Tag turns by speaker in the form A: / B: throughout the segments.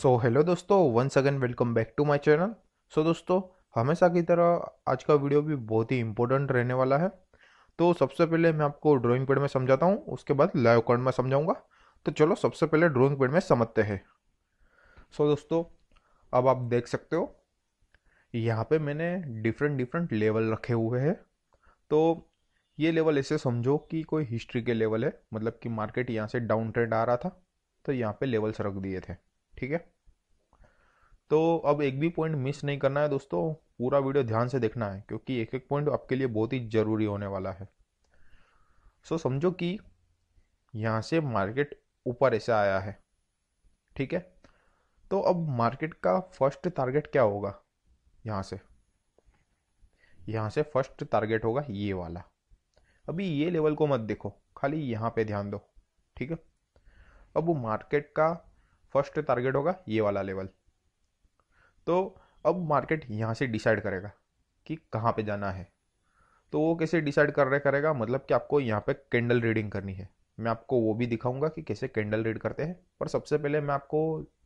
A: सो hello दोस्तों once again welcome back to my channel so दोस्तों हमेशा की तरह आज का वीडियो भी बहुत ही इंपॉर्टेंट रहने वाला है तो सबसे पहले मैं आपको ड्राइंग पेड में समझाता हूँ उसके बाद लाइव कार्ड में समझाऊँगा तो चलो सबसे पहले ड्राइंग पेड में समझते हैं सो so, दोस्तों अब आप देख सकते हो यहाँ पर मैंने डिफरेंट डिफरेंट लेवल रखे हुए हैं तो ये लेवल ऐसे समझो कि कोई हिस्ट्री के लेवल है मतलब कि मार्केट यहाँ से डाउन ट्रेंड आ रहा था तो यहाँ पे लेवल्स रख दिए थे ठीक है तो अब एक भी पॉइंट मिस नहीं करना है दोस्तों पूरा वीडियो ध्यान से देखना है क्योंकि एक एक पॉइंट आपके लिए बहुत ही ज़रूरी होने वाला है सो so, समझो कि यहाँ से मार्केट ऊपर ऐसे आया है ठीक है तो अब मार्केट का फर्स्ट टारगेट क्या होगा यहाँ से यहाँ से फर्स्ट टारगेट होगा ये वाला अभी ये लेवल को मत देखो खाली यहाँ पे ध्यान दो ठीक है अब मार्केट का फर्स्ट टारगेट होगा ये वाला लेवल तो अब मार्केट यहाँ से डिसाइड करेगा कि कहाँ पे जाना है तो वो कैसे डिसाइड कर रहे करेगा मतलब कि आपको यहाँ पे कैंडल रीडिंग करनी है मैं आपको वो भी दिखाऊंगा कि कैसे कैंडल रीड करते हैं पर सबसे पहले मैं आपको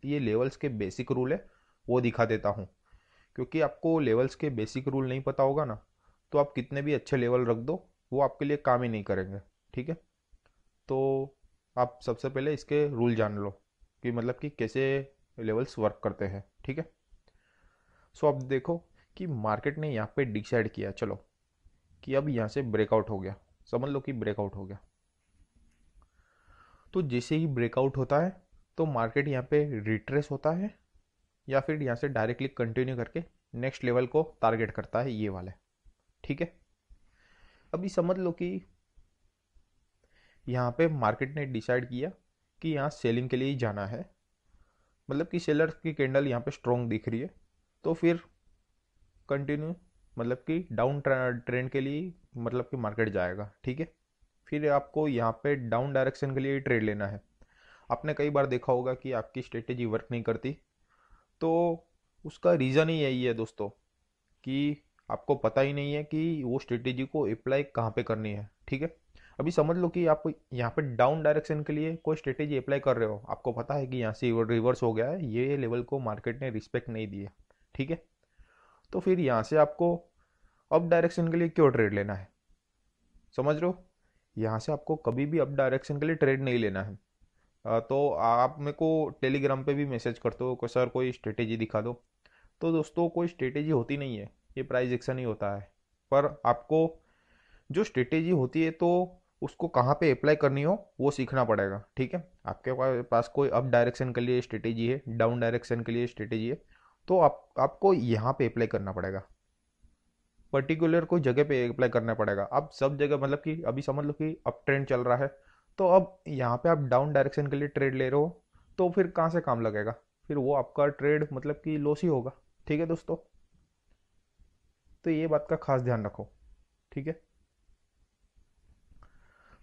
A: ये लेवल्स के बेसिक रूल है वो दिखा देता हूँ क्योंकि आपको लेवल्स के बेसिक रूल नहीं पता होगा ना तो आप कितने भी अच्छे लेवल रख दो वो आपके लिए काम ही नहीं करेंगे ठीक है तो आप सबसे पहले इसके रूल जान लो कि मतलब कि कैसे लेवल्स वर्क करते हैं ठीक है सो so, अब देखो कि मार्केट ने यहाँ पे डिसाइड किया चलो कि अब यहाँ से ब्रेकआउट हो गया समझ लो कि ब्रेकआउट हो गया तो जैसे ही ब्रेकआउट होता है तो मार्केट यहाँ पे रिट्रेस होता है या फिर यहाँ से डायरेक्टली कंटिन्यू करके नेक्स्ट लेवल को टारगेट करता है ये वाले ठीक है अभी समझ लो कि यहाँ पे मार्केट ने डिसाइड किया कि यहाँ सेलिंग के लिए ही जाना है मतलब कि सेलर की कैंडल यहाँ पे स्ट्रॉन्ग दिख रही है तो फिर कंटिन्यू मतलब कि डाउन ट्रेंड के लिए मतलब कि मार्केट जाएगा ठीक है फिर आपको यहाँ पे डाउन डायरेक्शन के लिए ट्रेड लेना है आपने कई बार देखा होगा कि आपकी स्ट्रेटेजी वर्क नहीं करती तो उसका रीज़न ही यही है दोस्तों कि आपको पता ही नहीं है कि वो स्ट्रेटेजी को अप्लाई कहाँ पे करनी है ठीक है अभी समझ लो कि आपको यहाँ पे डाउन डायरेक्शन के लिए कोई स्ट्रेटेजी अप्लाई कर रहे हो आपको पता है कि यहाँ से रिवर्स हो गया है ये लेवल को मार्केट ने रिस्पेक्ट नहीं दिया ठीक है तो फिर यहाँ से आपको अप डायरेक्शन के लिए क्यों ट्रेड लेना है समझ रहे हो यहाँ से आपको कभी भी अप डायरेक्शन के लिए ट्रेड नहीं लेना है तो आप मेरे को टेलीग्राम पे भी मैसेज करते हो सर कोई स्ट्रेटेजी दिखा दो तो दोस्तों कोई स्ट्रेटेजी होती नहीं है ये प्राइस एक्शन ही होता है पर आपको जो स्ट्रेटेजी होती है तो उसको कहाँ पे अप्लाई करनी हो वो सीखना पड़ेगा ठीक है आपके पास कोई अप डायरेक्शन के लिए स्ट्रेटेजी है डाउन डायरेक्शन के लिए स्ट्रेटेजी है तो आप आपको यहाँ पे अप्लाई करना पड़ेगा पर्टिकुलर कोई जगह पे अप्लाई करना पड़ेगा अब सब जगह मतलब कि अभी समझ लो कि अप ट्रेंड चल रहा है तो अब यहाँ पे आप डाउन डायरेक्शन के लिए ट्रेड ले रहे हो तो फिर कहाँ से काम लगेगा फिर वो आपका ट्रेड मतलब कि लॉस ही होगा ठीक है दोस्तों तो ये बात का खास ध्यान रखो ठीक है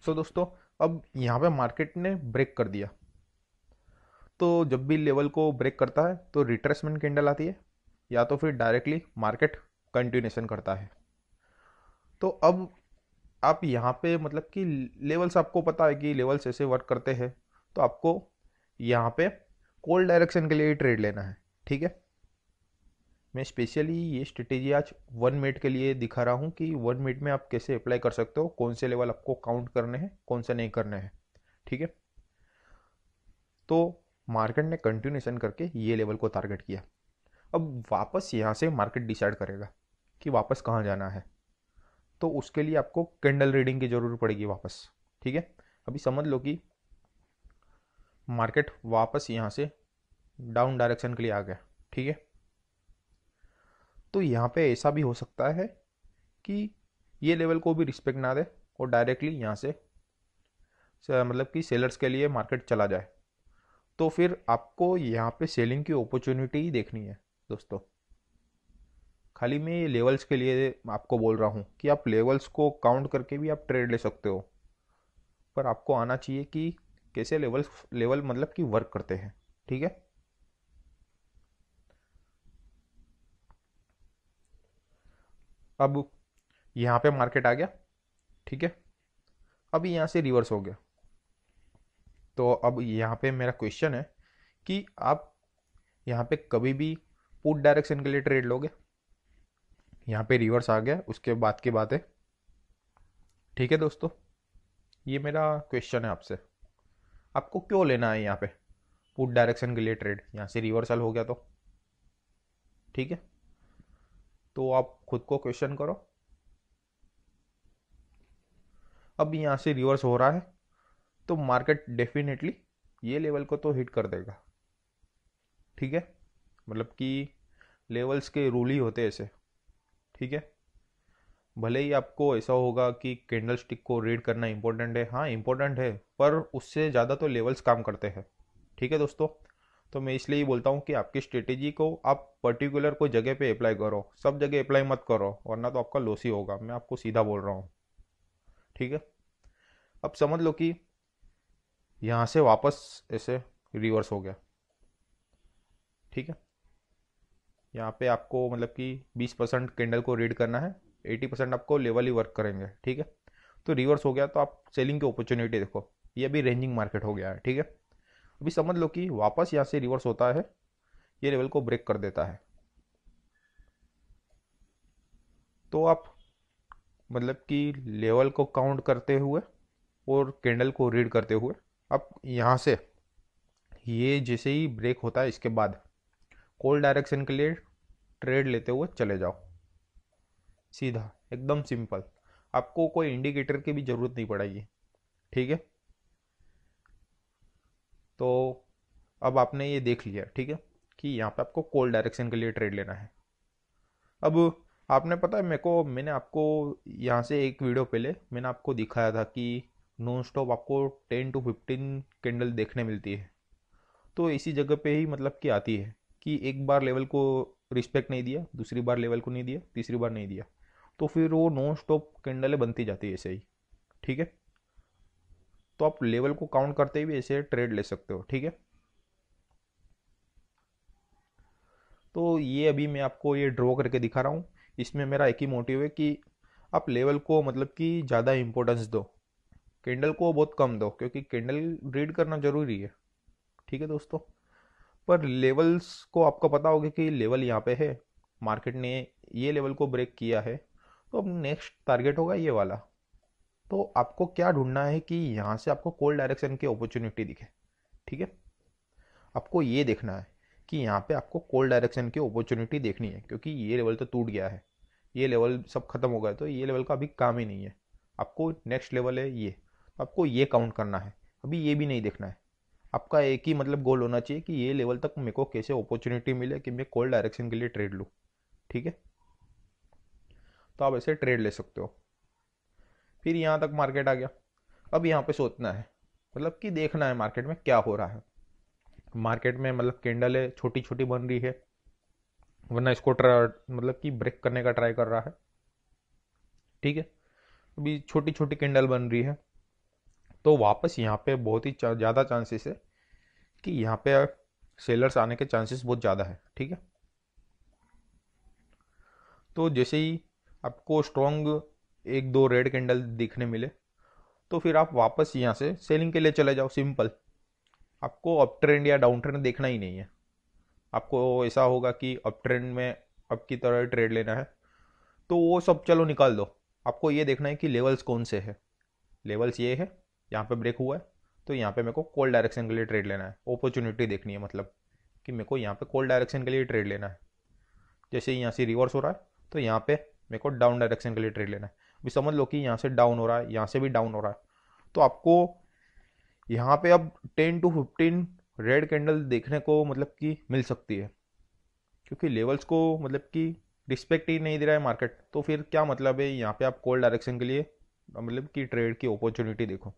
A: सो दोस्तों अब यहाँ पे मार्केट ने ब्रेक कर दिया तो जब भी लेवल को ब्रेक करता है तो रिट्रेसमेंट कैंडल आती है या तो फिर डायरेक्टली मार्केट कंटिन्यूशन करता है तो अब आप यहाँ पे मतलब कि लेवल्स आपको पता है कि लेवल्स ऐसे वर्क करते हैं तो आपको यहाँ पे कोल्ड डायरेक्शन के लिए ट्रेड लेना है ठीक है मैं स्पेशली ये स्ट्रेटेजी आज वन मिनट के लिए दिखा रहा हूँ कि वन मिनट में आप कैसे अप्लाई कर सकते हो कौन से लेवल आपको काउंट करने हैं कौन से नहीं करने हैं ठीक है तो मार्केट ने कंटिन्यूशन करके ये लेवल को टारगेट किया अब वापस यहाँ से मार्केट डिसाइड करेगा कि वापस कहाँ जाना है तो उसके लिए आपको कैंडल रीडिंग की ज़रूरत पड़ेगी वापस ठीक है अभी समझ लो कि मार्केट वापस यहाँ से डाउन डायरेक्शन के लिए आ गया ठीक है तो यहाँ पे ऐसा भी हो सकता है कि ये लेवल को भी रिस्पेक्ट ना दे और डायरेक्टली यहाँ से मतलब कि सेलर्स के लिए मार्केट चला जाए तो फिर आपको यहाँ पे सेलिंग की अपॉर्चुनिटी ही देखनी है दोस्तों खाली मैं ये लेवल्स के लिए आपको बोल रहा हूँ कि आप लेवल्स को काउंट करके भी आप ट्रेड ले सकते हो पर आपको आना चाहिए कि कैसे लेवल्स लेवल मतलब कि वर्क करते हैं ठीक है अब यहाँ पे मार्केट आ गया ठीक है अब यहाँ से रिवर्स हो गया तो अब यहाँ पे मेरा क्वेश्चन है कि आप यहाँ पे कभी भी पुट डायरेक्शन के लिए ट्रेड लोगे यहाँ पे रिवर्स आ गया उसके बाद की बात है ठीक है दोस्तों ये मेरा क्वेश्चन है आपसे आपको क्यों लेना है यहाँ पे पुट डायरेक्शन के लिए ट्रेड यहाँ से रिवर्सल हो गया तो ठीक है तो आप खुद को क्वेश्चन करो अब यहां से रिवर्स हो रहा है तो मार्केट डेफिनेटली ये लेवल को तो हिट कर देगा ठीक है मतलब कि लेवल्स के रूल ही होते ऐसे ठीक है भले ही आपको ऐसा होगा कि कैंडल स्टिक को रीड करना इम्पोर्टेंट है हाँ इम्पोर्टेंट है पर उससे ज़्यादा तो लेवल्स काम करते हैं ठीक है दोस्तों तो मैं इसलिए बोलता हूँ कि आपकी स्ट्रेटेजी को आप पर्टिकुलर कोई जगह पे अप्लाई करो सब जगह अप्लाई मत करो वरना तो आपका लॉस ही होगा मैं आपको सीधा बोल रहा हूँ ठीक है अब समझ लो कि यहाँ से वापस ऐसे रिवर्स हो गया ठीक है यहाँ पे आपको मतलब कि 20 परसेंट कैंडल को रीड करना है 80 परसेंट आपको लेवल ही वर्क करेंगे ठीक है तो रिवर्स हो गया तो आप सेलिंग की अपॉर्चुनिटी देखो ये भी रेंजिंग मार्केट हो गया है ठीक है अभी समझ लो कि वापस यहाँ से रिवर्स होता है ये लेवल को ब्रेक कर देता है तो आप मतलब कि लेवल को काउंट करते हुए और कैंडल को रीड करते हुए आप यहाँ से ये जैसे ही ब्रेक होता है इसके बाद कोल डायरेक्शन के लिए ट्रेड लेते हुए चले जाओ सीधा एकदम सिंपल आपको कोई इंडिकेटर की भी ज़रूरत नहीं पड़ेगी ठीक है तो अब आपने ये देख लिया ठीक है कि यहाँ पे आपको कोल डायरेक्शन के लिए ट्रेड लेना है अब आपने पता है मेरे को मैंने आपको यहाँ से एक वीडियो पहले मैंने आपको दिखाया था कि नॉन स्टॉप आपको टेन टू फिफ्टीन कैंडल देखने मिलती है तो इसी जगह पे ही मतलब कि आती है कि एक बार लेवल को रिस्पेक्ट नहीं दिया दूसरी बार लेवल को नहीं दिया तीसरी बार नहीं दिया तो फिर वो नॉन स्टॉप कैंडलें बनती जाती है ऐसे ही ठीक है तो आप लेवल को काउंट करते हुए ऐसे ट्रेड ले सकते हो ठीक है तो ये अभी मैं आपको ये ड्रॉ करके दिखा रहा हूँ इसमें मेरा एक ही मोटिव है कि आप लेवल को मतलब कि ज़्यादा इम्पोर्टेंस दो कैंडल को बहुत कम दो क्योंकि कैंडल रीड करना ज़रूरी है ठीक है दोस्तों पर लेवल्स को आपको पता होगा कि लेवल यहाँ पे है मार्केट ने ये लेवल को ब्रेक किया है तो अब नेक्स्ट टारगेट होगा ये वाला तो आपको क्या ढूंढना है कि यहाँ से आपको कोल डायरेक्शन की अपॉर्चुनिटी दिखे ठीक है आपको ये देखना है कि यहाँ पे आपको कोल डायरेक्शन की अपॉर्चुनिटी देखनी है क्योंकि ये लेवल तो टूट गया है ये लेवल सब खत्म हो गया तो ये लेवल का अभी काम ही नहीं है आपको नेक्स्ट लेवल है ये तो आपको ये काउंट करना है अभी ये भी नहीं देखना है आपका एक ही मतलब गोल होना चाहिए कि ये लेवल तक मेरे को कैसे अपॉर्चुनिटी मिले कि मैं कोल डायरेक्शन के लिए ट्रेड लूँ ठीक है तो आप ऐसे ट्रेड ले सकते हो फिर यहाँ तक मार्केट आ गया अब यहाँ पे सोचना है मतलब कि देखना है मार्केट में क्या हो रहा है मार्केट में मतलब कैंडल है छोटी छोटी बन रही है वरना इसको मतलब कि ब्रेक करने का ट्राई कर रहा है ठीक है अभी छोटी छोटी कैंडल बन रही है तो वापस यहाँ पे बहुत ही ज़्यादा चांसेस है कि यहाँ पे सेलर्स आने के चांसेस बहुत ज़्यादा है ठीक है तो जैसे ही आपको स्ट्रॉन्ग एक दो रेड कैंडल दिखने मिले तो फिर आप वापस यहाँ से सेलिंग के लिए चले जाओ सिंपल आपको अप ट्रेंड या डाउन ट्रेंड देखना ही नहीं है आपको ऐसा होगा कि अप ट्रेंड में अब की तरह ट्रेड लेना है तो वो सब चलो निकाल दो आपको ये देखना है कि लेवल्स कौन से है लेवल्स ये है यहाँ पे ब्रेक हुआ है तो यहाँ पे मेरे को कोल्ड डायरेक्शन के लिए ट्रेड लेना है अपॉर्चुनिटी देखनी है मतलब कि मेरे को यहाँ पे कोल्ड डायरेक्शन के लिए ट्रेड लेना है जैसे यहाँ से रिवर्स हो रहा है तो यहाँ पे मेरे को डाउन डायरेक्शन के लिए ट्रेड लेना है अभी समझ लो कि यहाँ से डाउन हो रहा है यहाँ से भी डाउन हो रहा है तो आपको यहाँ पे अब ten to fifteen red candle देखने को मतलब कि मिल सकती है क्योंकि लेवल्स को मतलब कि रिस्पेक्ट ही नहीं दे रहा है मार्केट तो फिर क्या मतलब है यहाँ पे आप कोल्ड डायरेक्शन के लिए मतलब कि ट्रेड की अपॉर्चुनिटी देखो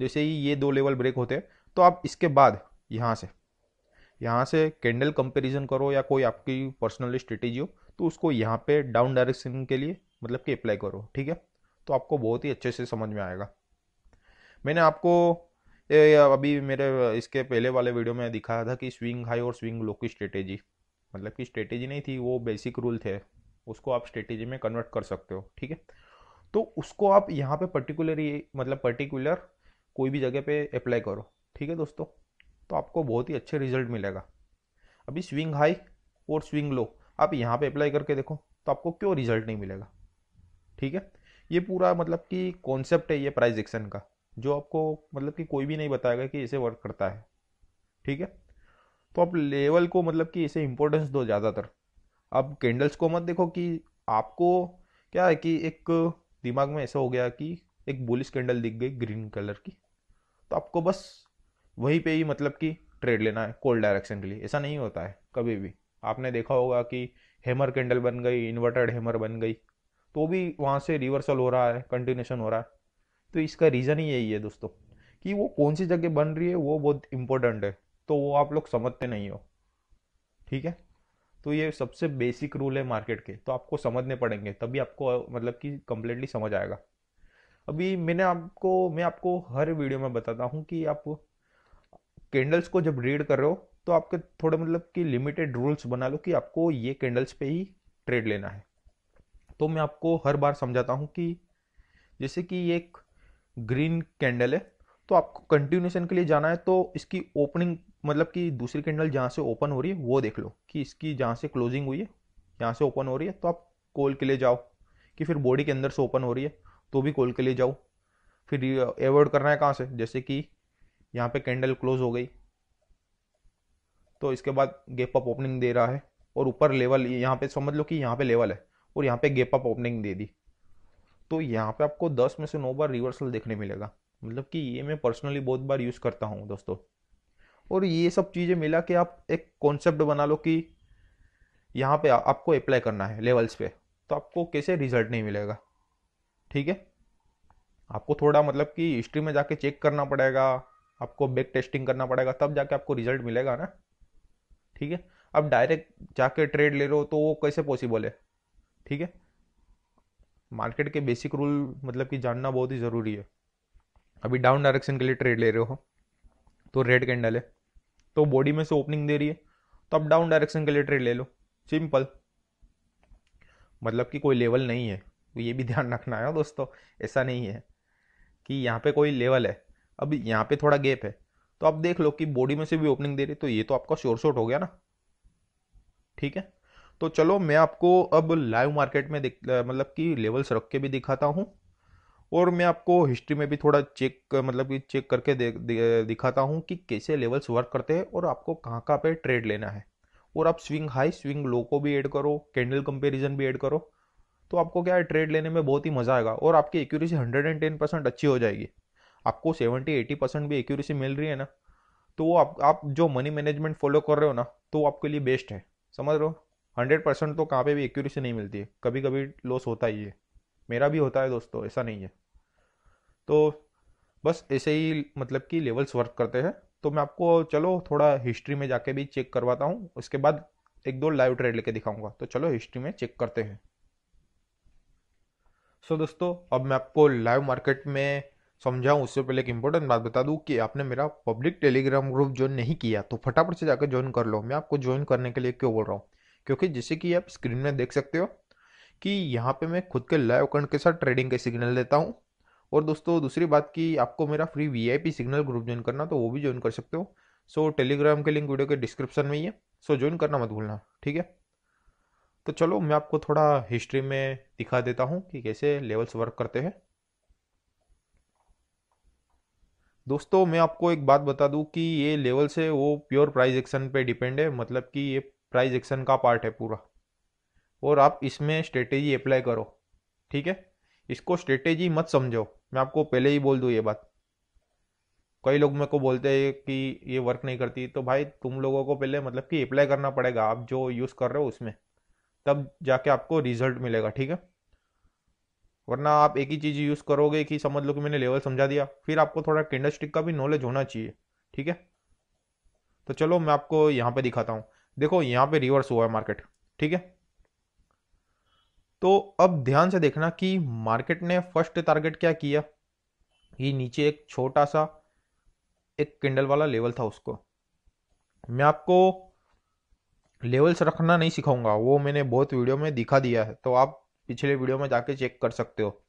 A: जैसे ही ये दो लेवल ब्रेक होते हैं तो आप इसके बाद यहाँ से यहाँ से कैंडल कंपैरिजन करो या कोई आपकी पर्सनल स्ट्रेटेजी हो तो उसको यहाँ पे डाउन डायरेक्शन के लिए मतलब कि अप्लाई करो ठीक है तो आपको बहुत ही अच्छे से समझ में आएगा मैंने आपको ए, अभी मेरे इसके पहले वाले वीडियो में दिखाया था कि स्विंग हाई और स्विंग लो की स्ट्रेटेजी मतलब कि स्ट्रेटेजी नहीं थी वो बेसिक रूल थे उसको आप स्ट्रेटेजी में कन्वर्ट कर सकते हो ठीक है तो उसको आप यहाँ पे पर्टिकुलर मतलब पर्टिकुलर कोई भी जगह पे अप्लाई करो ठीक है दोस्तों तो आपको बहुत ही अच्छे रिजल्ट मिलेगा अभी स्विंग हाई और स्विंग लो आप यहाँ पे अप्लाई करके देखो तो आपको क्यों रिजल्ट नहीं मिलेगा ठीक है ये पूरा मतलब कि कॉन्सेप्ट है ये प्राइज एक्शन का जो आपको मतलब कि कोई भी नहीं बताएगा कि इसे वर्क करता है ठीक है तो आप लेवल को मतलब कि इसे इम्पोर्टेंस दो ज़्यादातर अब कैंडल्स को मत देखो कि आपको क्या है कि एक दिमाग में ऐसा हो गया कि एक बुलिश कैंडल दिख गई ग्रीन कलर की तो आपको बस वहीं पे ही मतलब कि ट्रेड लेना है कोल्ड डायरेक्शन के लिए ऐसा नहीं होता है कभी भी आपने देखा होगा कि हेमर कैंडल बन गई इन्वर्टेड हेमर बन गई तो भी वहाँ से रिवर्सल हो रहा है कंटिन्यूशन हो रहा है तो इसका रीज़न ही यही है दोस्तों कि वो कौन सी जगह बन रही है वो बहुत इम्पोर्टेंट है तो वो आप लोग समझते नहीं हो ठीक है तो ये सबसे बेसिक रूल है मार्केट के तो आपको समझने पड़ेंगे तभी आपको मतलब कि कम्प्लीटली समझ आएगा अभी मैंने आपको मैं आपको हर वीडियो में बताता हूँ कि आप कैंडल्स को जब रीड कर रहे हो तो आपके थोड़े मतलब कि लिमिटेड रूल्स बना लो कि आपको ये कैंडल्स पे ही ट्रेड लेना है तो मैं आपको हर बार समझाता हूँ कि जैसे कि ये एक ग्रीन कैंडल है तो आपको कंटिन्यूशन के लिए जाना है तो इसकी ओपनिंग मतलब कि दूसरी कैंडल जहाँ से ओपन हो रही है वो देख लो कि इसकी जहाँ से क्लोजिंग हुई है यहाँ से ओपन हो रही है तो आप कॉल के लिए जाओ कि फिर बॉडी के अंदर से ओपन हो रही है तो भी कॉल के लिए जाओ फिर एवॉइड करना है कहाँ से जैसे कि यहाँ पे कैंडल क्लोज हो गई तो इसके बाद गेप अप ओपनिंग दे रहा है और ऊपर लेवल यहाँ पे समझ लो कि यहाँ पे लेवल है और यहाँ पे गेप अप ओपनिंग दे दी तो यहाँ पे आपको 10 में से 9 बार रिवर्सल देखने मिलेगा मतलब कि ये मैं पर्सनली बहुत बार यूज़ करता हूँ दोस्तों और ये सब चीज़ें मिला कि आप एक कॉन्सेप्ट बना लो कि यहाँ पे आपको अप्लाई करना है लेवल्स पे तो आपको कैसे रिजल्ट नहीं मिलेगा ठीक है आपको थोड़ा मतलब कि हिस्ट्री में जाके चेक करना पड़ेगा आपको बैक टेस्टिंग करना पड़ेगा तब जाके आपको रिजल्ट मिलेगा ना ठीक है अब डायरेक्ट जाके ट्रेड ले रहे हो तो वो कैसे पॉसिबल है ठीक है मार्केट के बेसिक रूल मतलब कि जानना बहुत ही ज़रूरी है अभी डाउन डायरेक्शन के लिए ट्रेड ले रहे हो तो रेड कैंडल है तो बॉडी में से ओपनिंग दे रही है तो अब डाउन डायरेक्शन के लिए ट्रेड ले लो सिंपल मतलब कि कोई लेवल नहीं है तो ये भी ध्यान रखना है दोस्तों ऐसा नहीं है कि यहाँ पे कोई लेवल है अब यहाँ पे थोड़ा गैप है तो आप देख लो कि बॉडी में से भी ओपनिंग दे रही तो ये तो आपका शोर शॉट हो गया ना ठीक है तो चलो मैं आपको अब लाइव मार्केट में मतलब कि लेवल्स रख के भी दिखाता हूँ और मैं आपको हिस्ट्री में भी थोड़ा चेक मतलब कि चेक करके दे, दे, दिखाता हूँ कि कैसे लेवल्स वर्क करते हैं और आपको कहाँ कहाँ पे ट्रेड लेना है और आप स्विंग हाई स्विंग लो को भी ऐड करो कैंडल कंपेरिजन भी ऐड करो तो आपको क्या है ट्रेड लेने में बहुत ही मज़ा आएगा और आपकी accuracy hundred and ten percent अच्छी हो जाएगी आपको सेवेंटी एटी परसेंट भी एक्यूरेसी मिल रही है ना तो वो आप आप जो मनी मैनेजमेंट फॉलो कर रहे हो ना तो वो आपके लिए बेस्ट है समझ रहे हो हंड्रेड परसेंट तो कहाँ पे भी एक्यूरेसी नहीं मिलती है कभी कभी लॉस होता ही है मेरा भी होता है दोस्तों ऐसा नहीं है तो बस ऐसे ही मतलब कि लेवल्स वर्क करते हैं तो मैं आपको चलो थोड़ा हिस्ट्री में जाके भी चेक करवाता हूँ उसके बाद एक दो लाइव ट्रेड लेके दिखाऊंगा तो चलो हिस्ट्री में चेक करते हैं सो so, दोस्तों अब मैं आपको लाइव मार्केट में समझाऊं उससे पहले एक इंपॉर्टेंट बात बता दूं कि आपने मेरा पब्लिक टेलीग्राम ग्रुप ज्वाइन नहीं किया तो फटाफट से जाकर ज्वाइन कर लो मैं आपको ज्वाइन करने के लिए क्यों बोल रहा हूँ क्योंकि जैसे कि आप स्क्रीन में देख सकते हो कि यहाँ पे मैं खुद के लाइव अकाउंट के साथ ट्रेडिंग के सिग्नल देता हूँ और दोस्तों दूसरी बात कि आपको मेरा फ्री वी सिग्नल ग्रुप ज्वाइन करना तो वो भी ज्वाइन कर सकते हो सो टेलीग्राम के लिंक वीडियो के डिस्क्रिप्शन में ही है सो ज्वाइन करना मत भूलना ठीक है तो चलो मैं आपको थोड़ा हिस्ट्री में दिखा देता हूँ कि कैसे लेवल्स वर्क करते हैं दोस्तों मैं आपको एक बात बता दूं कि ये लेवल से वो प्योर प्राइस एक्शन पे डिपेंड है मतलब कि ये प्राइस एक्शन का पार्ट है पूरा और आप इसमें स्ट्रेटेजी अप्लाई करो ठीक है इसको स्ट्रेटेजी मत समझो मैं आपको पहले ही बोल दूँ ये बात कई लोग मेरे को बोलते हैं कि ये वर्क नहीं करती तो भाई तुम लोगों को पहले मतलब कि अप्लाई करना पड़ेगा आप जो यूज़ कर रहे हो उसमें तब जाके आपको रिजल्ट मिलेगा ठीक है वरना आप एक ही चीज़ यूज़ करोगे कि समझ लो कि मैंने लेवल समझा दिया फिर आपको थोड़ा कैंडलस्टिक स्टिक का भी नॉलेज होना चाहिए ठीक है तो चलो मैं आपको यहाँ पे दिखाता हूँ देखो यहाँ पे रिवर्स हुआ है मार्केट ठीक है तो अब ध्यान से देखना कि मार्केट ने फर्स्ट टारगेट क्या किया ये नीचे एक छोटा सा एक कैंडल वाला लेवल था उसको मैं आपको लेवल्स रखना नहीं सिखाऊंगा वो मैंने बहुत वीडियो में दिखा दिया है तो आप पिछले वीडियो में जाके चेक कर सकते हो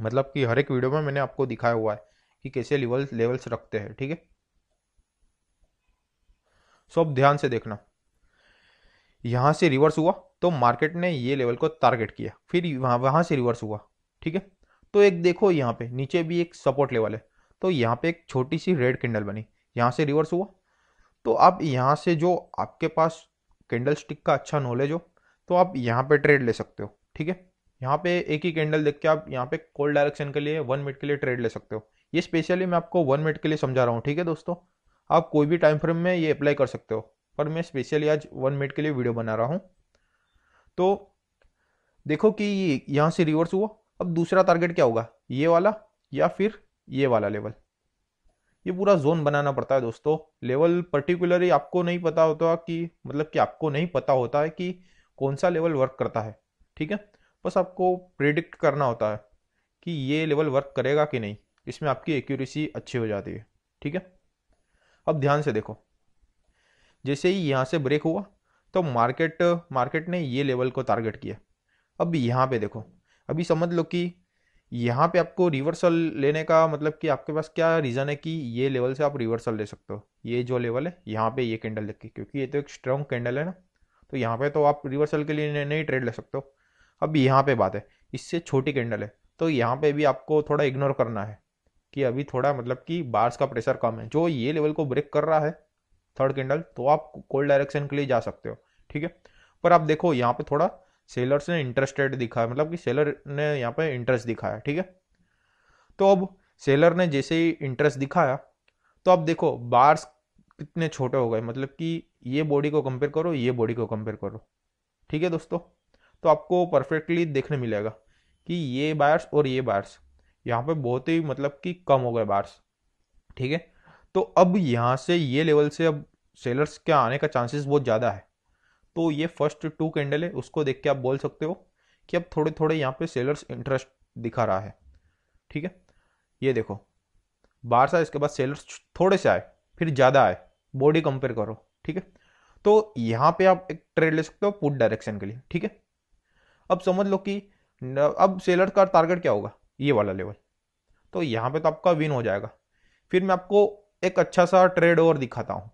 A: मतलब कि हर एक वीडियो में मैंने आपको दिखाया हुआ है कि कैसे लेवल लेवल्स रखते हैं ठीक है सो अब ध्यान से देखना यहाँ से रिवर्स हुआ तो मार्केट ने ये लेवल को टारगेट किया फिर वहाँ वहाँ से रिवर्स हुआ ठीक है तो एक देखो यहाँ पे नीचे भी एक सपोर्ट लेवल है तो यहाँ पे एक छोटी सी रेड कैंडल बनी यहाँ से रिवर्स हुआ तो आप यहाँ से जो आपके पास कैंडल स्टिक का अच्छा नॉलेज हो तो आप यहाँ पे ट्रेड ले सकते हो ठीक है यहाँ पे एक ही कैंडल देख के आप यहाँ पे कोल्ड डायरेक्शन के लिए वन मिनट के लिए ट्रेड ले सकते हो ये स्पेशली मैं आपको वन मिनट के लिए समझा रहा हूँ ठीक है दोस्तों आप कोई भी टाइम फ्रेम में ये अप्लाई कर सकते हो पर मैं स्पेशली आज वन मिनट के लिए वीडियो बना रहा हूँ तो देखो कि ये यहाँ से रिवर्स हुआ अब दूसरा टारगेट क्या होगा ये वाला या फिर ये वाला लेवल ये पूरा जोन बनाना पड़ता है दोस्तों लेवल पर्टिकुलरली आपको नहीं पता होता कि मतलब कि आपको नहीं पता होता है कि कौन सा लेवल वर्क करता है ठीक है बस आपको प्रिडिक्ट करना होता है कि ये लेवल वर्क करेगा कि नहीं इसमें आपकी एक्यूरेसी अच्छी हो जाती है ठीक है अब ध्यान से देखो जैसे ही यहाँ से ब्रेक हुआ तो मार्केट मार्केट ने ये लेवल को टारगेट किया अब यहाँ पे देखो अभी समझ लो कि यहाँ पे आपको रिवर्सल लेने का मतलब कि आपके पास क्या रीज़न है कि ये लेवल से आप रिवर्सल ले सकते हो ये जो लेवल है यहाँ पे ये कैंडल देख के क्योंकि ये तो एक स्ट्रॉन्ग कैंडल है ना तो यहाँ पे तो आप रिवर्सल के लिए नहीं ट्रेड ले सकते हो अब यहाँ पे बात है इससे छोटी कैंडल है तो यहाँ पे भी आपको थोड़ा इग्नोर करना है कि अभी थोड़ा मतलब कि बार्स का प्रेशर कम है जो ये लेवल को ब्रेक कर रहा है थर्ड कैंडल तो आप कोल्ड डायरेक्शन के लिए जा सकते हो ठीक है पर आप देखो यहाँ पे थोड़ा सेलर्स ने इंटरेस्टेड दिखाया मतलब कि सेलर ने यहाँ पे इंटरेस्ट दिखाया ठीक है तो अब सेलर ने जैसे ही इंटरेस्ट दिखाया तो अब देखो बार्स कितने छोटे हो गए मतलब कि ये बॉडी को कंपेयर करो ये बॉडी को कंपेयर करो ठीक है दोस्तों तो आपको परफेक्टली देखने मिलेगा कि ये बायर्स और ये बायर्स यहाँ पे बहुत ही मतलब कि कम हो गए बायर्स ठीक है तो अब यहाँ से ये लेवल से अब सेलर्स के आने का चांसेस बहुत ज़्यादा है तो ये फर्स्ट टू कैंडल है उसको देख के आप बोल सकते हो कि अब थोड़े थोड़े यहाँ पे सेलर्स इंटरेस्ट दिखा रहा है ठीक है ये देखो आए इसके बाद सेलर्स थोड़े से आए फिर ज़्यादा आए बॉडी कंपेयर करो ठीक है तो यहाँ पे आप एक ट्रेड ले सकते हो पुट डायरेक्शन के लिए ठीक है अब समझ लो कि अब सेलर का टारगेट क्या होगा ये वाला लेवल तो यहाँ पे तो आपका विन हो जाएगा फिर मैं आपको एक अच्छा सा ट्रेड ओवर दिखाता हूँ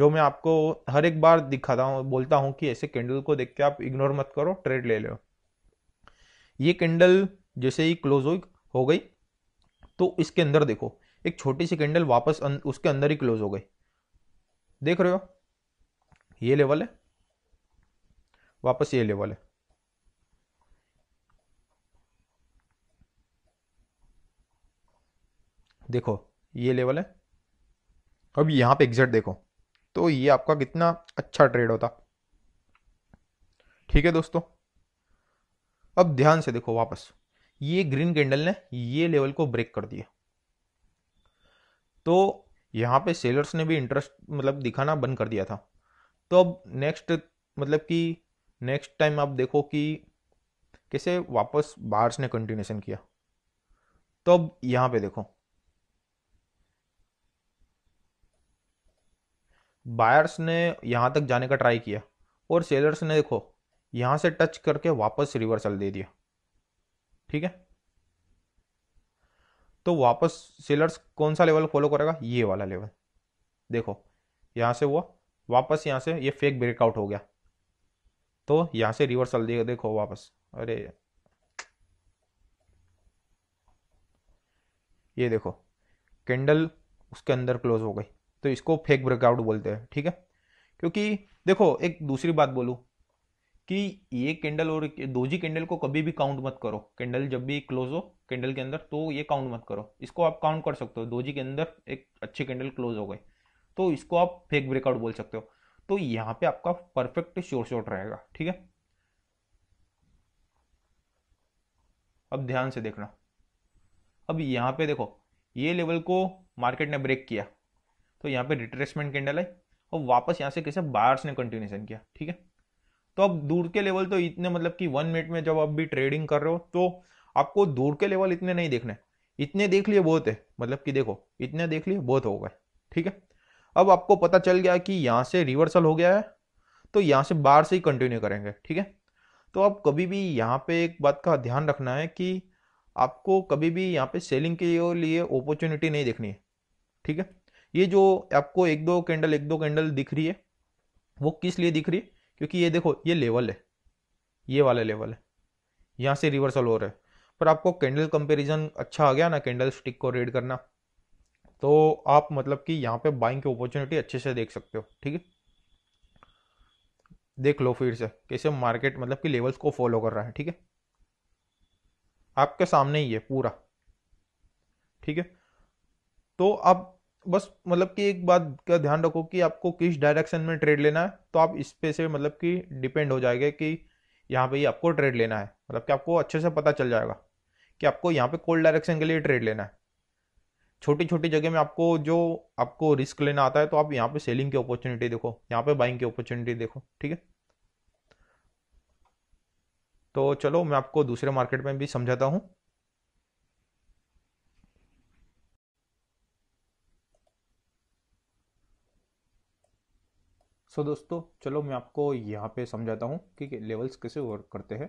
A: जो मैं आपको हर एक बार दिखाता हूँ बोलता हूँ कि ऐसे कैंडल को देख के आप इग्नोर मत करो ट्रेड ले लो ये कैंडल जैसे ही क्लोज हो, हो गई तो इसके अंदर देखो एक छोटी सी कैंडल वापस अन, अं, उसके अंदर ही क्लोज हो गई देख रहे हो ये लेवल है वापस ये लेवल है देखो ये लेवल है अब यहां पे एग्जिट देखो तो ये आपका कितना अच्छा ट्रेड होता ठीक है दोस्तों अब ध्यान से देखो वापस ये ग्रीन कैंडल ने ये लेवल को ब्रेक कर दिया तो यहां पे सेलर्स ने भी इंटरेस्ट मतलब दिखाना बंद कर दिया था तो अब नेक्स्ट मतलब कि नेक्स्ट टाइम आप देखो कि कैसे वापस बार्स ने कंटिन्यूशन किया तो अब यहां पे देखो बायर्स ने यहाँ तक जाने का ट्राई किया और सेलर्स ने देखो यहाँ से टच करके वापस रिवर्सल दे दिया ठीक है तो वापस सेलर्स कौन सा लेवल फॉलो करेगा ये वाला लेवल देखो यहाँ से हुआ वापस यहाँ से ये फेक ब्रेकआउट हो गया तो यहाँ से रिवर्सल दे देखो वापस अरे ये देखो कैंडल उसके अंदर क्लोज हो गई तो इसको फेक ब्रेकआउट बोलते हैं ठीक है क्योंकि देखो एक दूसरी बात बोलूँ कि ये कैंडल और दोजी कैंडल को कभी भी काउंट मत करो कैंडल जब भी क्लोज हो कैंडल के अंदर तो ये काउंट मत करो इसको आप काउंट कर सकते हो दोजी के अंदर एक अच्छे कैंडल क्लोज हो गए तो इसको आप फेक ब्रेकआउट बोल सकते हो तो यहाँ पे आपका परफेक्ट शोर शॉट रहेगा ठीक है अब ध्यान से देखना अब यहाँ पे देखो ये लेवल को मार्केट ने ब्रेक किया तो यहाँ पे रिट्रेसमेंट कैंडल है और वापस यहाँ से कैसे बायर्स ने कंटिन्यूशन किया ठीक है तो अब दूर के लेवल तो इतने मतलब कि वन मिनट में जब आप भी ट्रेडिंग कर रहे हो तो आपको दूर के लेवल इतने नहीं देखने इतने देख लिए बहुत है मतलब कि देखो इतने देख लिए बहुत हो गए ठीक है अब आपको पता चल गया कि यहाँ से रिवर्सल हो गया है तो यहाँ से बाहर से ही कंटिन्यू करेंगे ठीक है तो आप कभी भी यहाँ पे एक बात का ध्यान रखना है कि आपको कभी भी यहाँ पे सेलिंग के लिए अपॉर्चुनिटी नहीं देखनी है ठीक है ये जो आपको एक दो कैंडल एक दो कैंडल दिख रही है वो किस लिए दिख रही है क्योंकि ये देखो ये लेवल है ये वाला लेवल है यहाँ से रिवर्सल हो रहा है पर आपको कैंडल कंपेरिजन अच्छा आ गया ना कैंडल स्टिक को रेड करना तो आप मतलब कि यहाँ पे बाइंग की अपॉर्चुनिटी अच्छे से देख सकते हो ठीक है देख लो फिर से कैसे मार्केट मतलब कि लेवल्स को फॉलो कर रहा है ठीक है आपके सामने ही है पूरा ठीक है तो अब बस मतलब कि एक बात का ध्यान रखो कि आपको किस डायरेक्शन में ट्रेड लेना है तो आप इस पे से मतलब कि डिपेंड हो जाएगा कि यहाँ पे ही आपको ट्रेड लेना है मतलब कि आपको अच्छे से पता चल जाएगा कि आपको यहाँ पे कोल्ड डायरेक्शन के लिए ट्रेड लेना है छोटी छोटी जगह में आपको जो आपको रिस्क लेना आता है तो आप यहाँ पे सेलिंग की अपॉर्चुनिटी देखो यहाँ पे बाइंग की अपॉर्चुनिटी देखो ठीक है तो चलो मैं आपको दूसरे मार्केट में भी समझाता हूँ सो so, दोस्तों चलो मैं आपको यहाँ पे समझाता हूँ कि लेवल्स कैसे वर्क करते हैं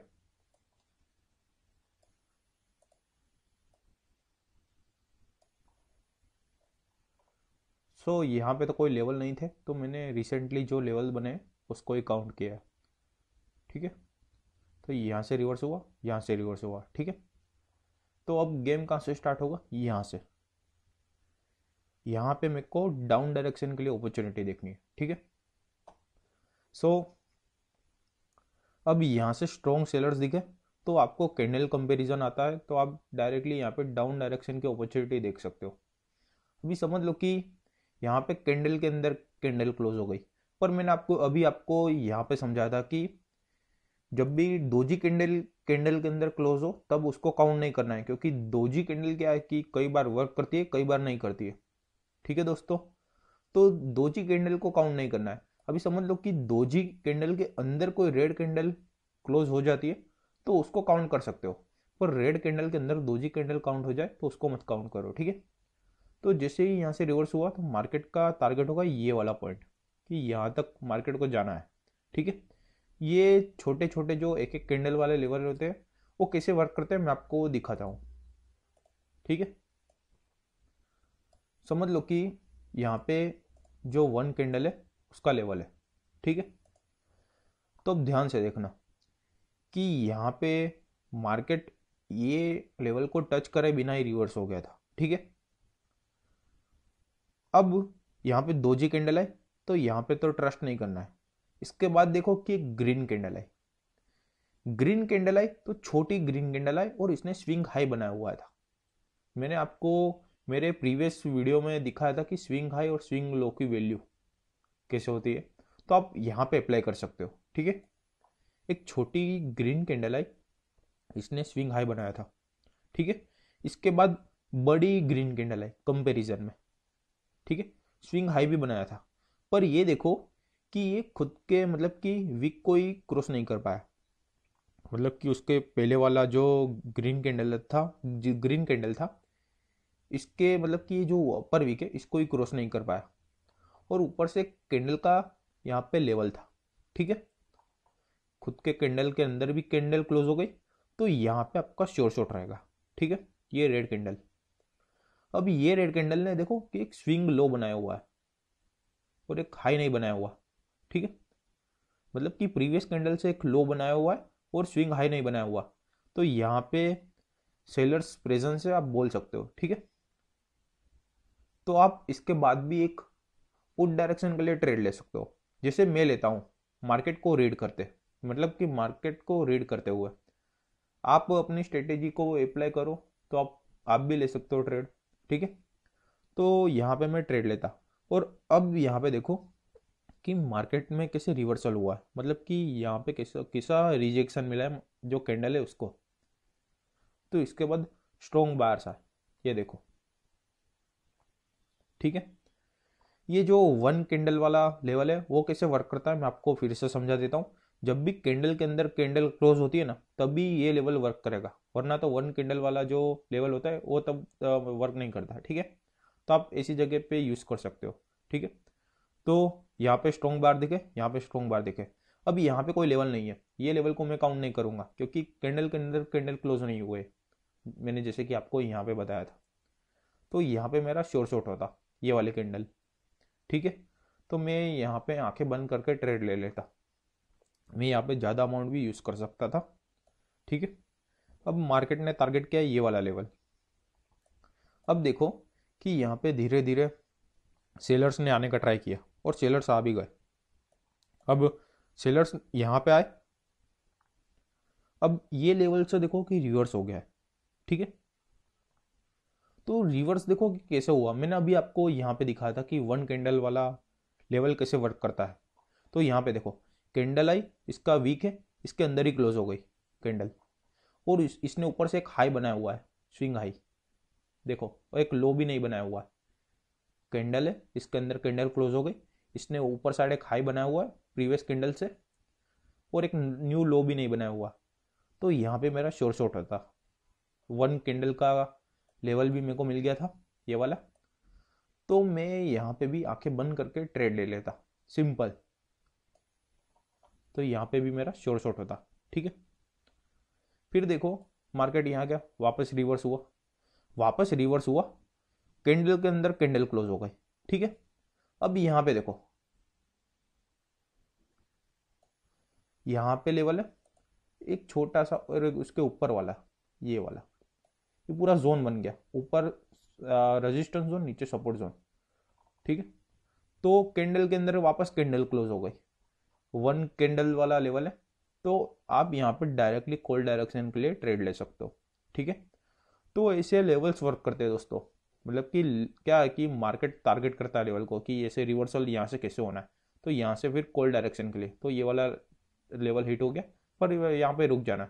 A: सो so, यहाँ पे तो कोई लेवल नहीं थे तो मैंने रिसेंटली जो लेवल बने उसको ही काउंट किया है ठीक है तो यहाँ से रिवर्स हुआ यहाँ से रिवर्स हुआ ठीक है तो अब गेम कहाँ से स्टार्ट होगा यहाँ से यहाँ पे मेरे को डाउन डायरेक्शन के लिए अपॉर्चुनिटी देखनी है ठीक है सो so, अब यहाँ से स्ट्रॉन्ग सेलर्स दिखे तो आपको कैंडल कंपेरिजन आता है तो आप डायरेक्टली यहाँ पे डाउन डायरेक्शन की अपॉर्चुनिटी देख सकते हो अभी समझ लो कि यहाँ पे कैंडल के अंदर कैंडल क्लोज हो गई पर मैंने आपको अभी आपको यहाँ पे समझाया था कि जब भी दोजी कैंडल कैंडल के अंदर क्लोज हो तब उसको काउंट नहीं करना है क्योंकि दोजी कैंडल क्या है कि कई बार वर्क करती है कई बार नहीं करती है ठीक है दोस्तों तो दोजी कैंडल को काउंट नहीं करना है अभी समझ लो कि दोजी कैंडल के अंदर कोई रेड कैंडल क्लोज हो जाती है तो उसको काउंट कर सकते हो पर रेड कैंडल के अंदर दोजी कैंडल काउंट हो जाए तो उसको मत काउंट करो ठीक है तो जैसे ही यहाँ से रिवर्स हुआ तो मार्केट का टारगेट होगा ये वाला पॉइंट कि यहाँ तक मार्केट को जाना है ठीक है ये छोटे छोटे जो एक एक कैंडल वाले लेवल होते हैं वो कैसे वर्क करते हैं मैं आपको दिखाता हूँ ठीक है समझ लो कि यहाँ पे जो वन कैंडल है उसका लेवल है ठीक है तो अब ध्यान से देखना कि यहाँ पे मार्केट ये लेवल को टच करे बिना ही रिवर्स हो गया था ठीक है अब यहाँ पे दो जी कैंडल है तो यहाँ पे तो ट्रस्ट नहीं करना है इसके बाद देखो कि एक ग्रीन कैंडल आई ग्रीन कैंडल आई तो छोटी ग्रीन कैंडल आई और इसने स्विंग हाई बनाया हुआ था मैंने आपको मेरे प्रीवियस वीडियो में दिखाया था कि स्विंग हाई और स्विंग लो की वैल्यू कैसे होती है तो आप यहाँ पे अप्लाई कर सकते हो ठीक है एक छोटी ग्रीन कैंडल आई इसने स्विंग हाई बनाया था ठीक है इसके बाद बड़ी ग्रीन कैंडल आई कंपेरिजन में ठीक है स्विंग हाई भी बनाया था पर ये देखो कि ये खुद के मतलब कि वीक को ही क्रॉस नहीं कर पाया मतलब कि उसके पहले वाला जो ग्रीन कैंडल था ग्रीन कैंडल था इसके मतलब कि जो अपर वीक है इसको ही क्रॉस नहीं कर पाया और ऊपर से कैंडल का यहाँ पे लेवल था ठीक है खुद के कैंडल के अंदर भी कैंडल क्लोज हो गई तो यहाँ पे आपका शोर शॉट रहेगा ठीक है ये रेड कैंडल अब ये रेड कैंडल ने देखो कि एक स्विंग लो बनाया हुआ है और एक हाई नहीं बनाया हुआ ठीक है मतलब कि प्रीवियस कैंडल से एक लो बनाया हुआ है और स्विंग हाई नहीं बनाया हुआ तो यहाँ पे सेलर्स प्रेजेंस से आप बोल सकते हो ठीक है तो आप इसके बाद भी एक उस डायरेक्शन के लिए ट्रेड ले सकते हो जैसे मैं लेता हूँ मार्केट को रीड करते मतलब कि मार्केट को रीड करते हुए आप अपनी स्ट्रेटेजी को अप्लाई करो तो आप आप भी ले सकते हो ट्रेड ठीक है तो यहाँ पे मैं ट्रेड लेता और अब यहाँ पे देखो कि मार्केट में कैसे रिवर्सल हुआ है मतलब कि यहाँ पे कैसा किसा रिजेक्शन मिला है जो कैंडल है उसको तो इसके बाद स्ट्रॉन्ग बायर्स आए ये देखो ठीक है ये जो वन कैंडल वाला लेवल है वो कैसे वर्क करता है मैं आपको फिर से समझा देता हूँ जब भी कैंडल के अंदर कैंडल क्लोज होती है ना तभी ये लेवल वर्क करेगा वरना तो वन कैंडल वाला जो लेवल होता है वो तब वर्क नहीं करता ठीक है तो आप ऐसी जगह पे यूज़ कर सकते हो ठीक है तो यहाँ पे स्ट्रॉन्ग बार दिखे यहाँ पे स्ट्रॉन्ग बार दिखे अब यहाँ पे कोई लेवल नहीं है ये लेवल को मैं काउंट नहीं करूँगा क्योंकि कैंडल के अंदर कैंडल क्लोज नहीं हुए मैंने जैसे कि आपको यहाँ पे बताया था तो यहाँ पे मेरा शोर शॉट होता ये वाले कैंडल ठीक है तो मैं यहाँ पे आंखें बंद करके ट्रेड ले लेता मैं यहाँ पे ज़्यादा अमाउंट भी यूज़ कर सकता था ठीक है अब मार्केट ने टारगेट किया ये वाला लेवल अब देखो कि यहाँ पे धीरे धीरे सेलर्स ने आने का ट्राई किया और सेलर्स आ भी गए अब सेलर्स यहाँ पे आए अब ये लेवल से देखो कि रिवर्स हो गया है ठीक है तो रिवर्स देखो कि कैसे हुआ मैंने अभी आपको यहाँ पे दिखाया था कि वन कैंडल वाला लेवल कैसे वर्क करता है तो यहाँ पे देखो कैंडल आई इसका वीक है इसके अंदर ही क्लोज हो गई कैंडल और इस, इसने ऊपर से एक हाई बनाया हुआ है स्विंग हाई देखो और एक लो भी नहीं बनाया हुआ है कैंडल है इसके अंदर कैंडल क्लोज हो गई इसने ऊपर साइड एक हाई बनाया हुआ है प्रीवियस कैंडल से और एक न्यू लो भी नहीं बनाया हुआ तो यहाँ पे मेरा शोर शॉर्ट होता वन कैंडल का लेवल भी मेरे को मिल गया था ये वाला तो मैं यहाँ पे भी आंखें बंद करके ट्रेड ले लेता सिंपल तो यहाँ पे भी मेरा शोर शॉर्ट होता ठीक है फिर देखो मार्केट यहाँ क्या वापस रिवर्स हुआ वापस रिवर्स हुआ कैंडल के अंदर कैंडल क्लोज हो गई ठीक है अब यहाँ पे देखो यहाँ पे लेवल है एक छोटा सा और उसके ऊपर वाला ये वाला ये पूरा जोन बन गया ऊपर रजिस्टेंस जोन नीचे सपोर्ट जोन ठीक है तो कैंडल के अंदर वापस कैंडल क्लोज हो गई वन कैंडल वाला लेवल है तो आप यहाँ पर डायरेक्टली कोल्ड डायरेक्शन के लिए ट्रेड ले सकते हो ठीक है तो ऐसे लेवल्स वर्क करते हैं दोस्तों मतलब कि क्या है कि मार्केट टारगेट करता है लेवल को कि ऐसे रिवर्सल यहाँ से कैसे होना है तो यहाँ से फिर कोल्ड डायरेक्शन के लिए तो ये वाला लेवल हिट हो गया पर यहाँ पे रुक जाना है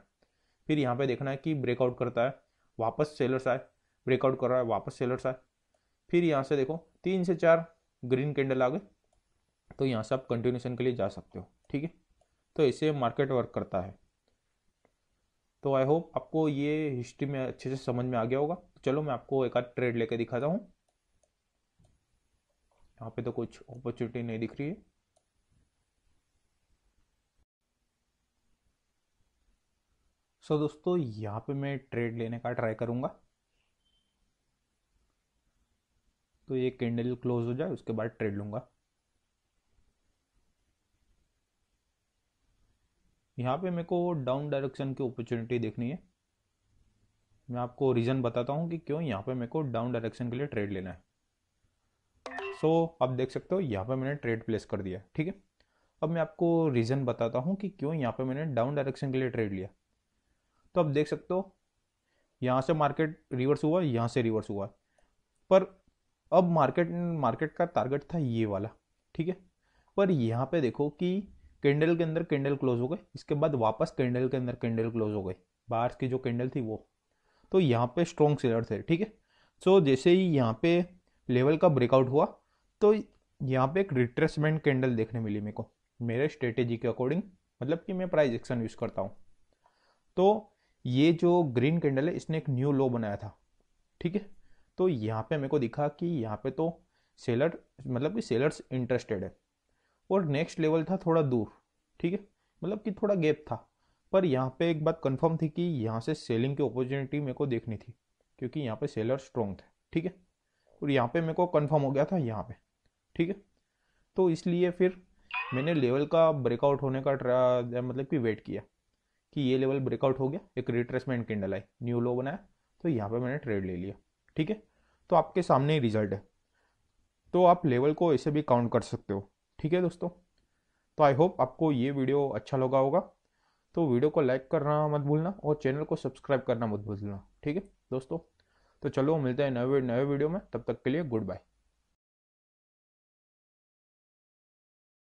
A: फिर यहाँ पे देखना है कि ब्रेकआउट करता है वापस सेलर्स आए ब्रेकआउट कर रहा है वापस सेलर्स आए फिर यहाँ से देखो तीन से चार ग्रीन कैंडल आ गए तो यहाँ से आप कंटिन्यूशन के लिए जा सकते हो ठीक है तो ऐसे मार्केट वर्क करता है तो आई होप आपको ये हिस्ट्री में अच्छे से समझ में आ गया होगा तो चलो मैं आपको एक आध ट्रेड लेके दिखाता हूँ यहाँ पे तो कुछ अपॉर्चुनिटी नहीं दिख रही है सो दोस्तों यहाँ पे मैं ट्रेड लेने का ट्राई करूँगा तो ये कैंडल क्लोज हो जाए उसके बाद ट्रेड लूँगा यहाँ पे मेरे को डाउन डायरेक्शन की अपॉर्चुनिटी देखनी है मैं आपको रीज़न बताता हूँ कि क्यों यहाँ पे मेरे को डाउन डायरेक्शन के लिए ट्रेड लेना है सो so, आप देख सकते हो यहाँ पे मैंने ट्रेड प्लेस कर दिया ठीक है अब मैं आपको रीज़न बताता हूँ कि क्यों यहाँ पे मैंने डाउन डायरेक्शन के लिए ट्रेड लिया तो आप देख सकते हो यहाँ से मार्केट रिवर्स हुआ यहाँ से रिवर्स हुआ पर अब मार्केट मार्केट का टारगेट था ये वाला ठीक है पर यहाँ पे देखो कि कैंडल के अंदर कैंडल क्लोज हो गए इसके बाद वापस कैंडल के अंदर कैंडल क्लोज हो गए बाहर की जो कैंडल थी वो तो यहाँ पे स्ट्रॉन्ग सेलर थे ठीक है सो जैसे ही यहाँ पे लेवल का ब्रेकआउट हुआ तो यहाँ पे एक रिट्रेसमेंट कैंडल देखने मिली मेरे को मेरे स्ट्रेटेजी के अकॉर्डिंग मतलब कि मैं प्राइज एक्शन यूज़ करता हूँ तो ये जो ग्रीन कैंडल है इसने एक न्यू लो बनाया था ठीक है तो यहाँ पे मेरे को दिखा कि यहाँ पे तो सेलर मतलब कि सेलर्स इंटरेस्टेड है और नेक्स्ट लेवल था थोड़ा दूर ठीक है मतलब कि थोड़ा गैप था पर यहाँ पे एक बात कंफर्म थी कि यहाँ से सेलिंग की अपॉर्चुनिटी मेरे को देखनी थी क्योंकि यहाँ पे सेलर स्ट्रॉन्ग थे ठीक है और यहाँ पे मेरे को कंफर्म हो गया था यहाँ पे ठीक है तो इसलिए फिर मैंने लेवल का ब्रेकआउट होने का ट्रा मतलब कि वेट किया कि ये लेवल ब्रेकआउट हो गया एक रिट्रेसमेंट कैंडल आई न्यू लो बनाया तो यहाँ पे मैंने ट्रेड ले लिया ठीक है तो आपके सामने ही रिजल्ट है तो आप लेवल को ऐसे भी काउंट कर सकते हो ठीक है दोस्तों तो आई होप आपको ये वीडियो अच्छा लगा होगा तो वीडियो को लाइक करना मत भूलना और चैनल को सब्सक्राइब करना मत भूलना ठीक है दोस्तों तो चलो मिलते हैं नए नए वीडियो में तब तक के लिए गुड बाय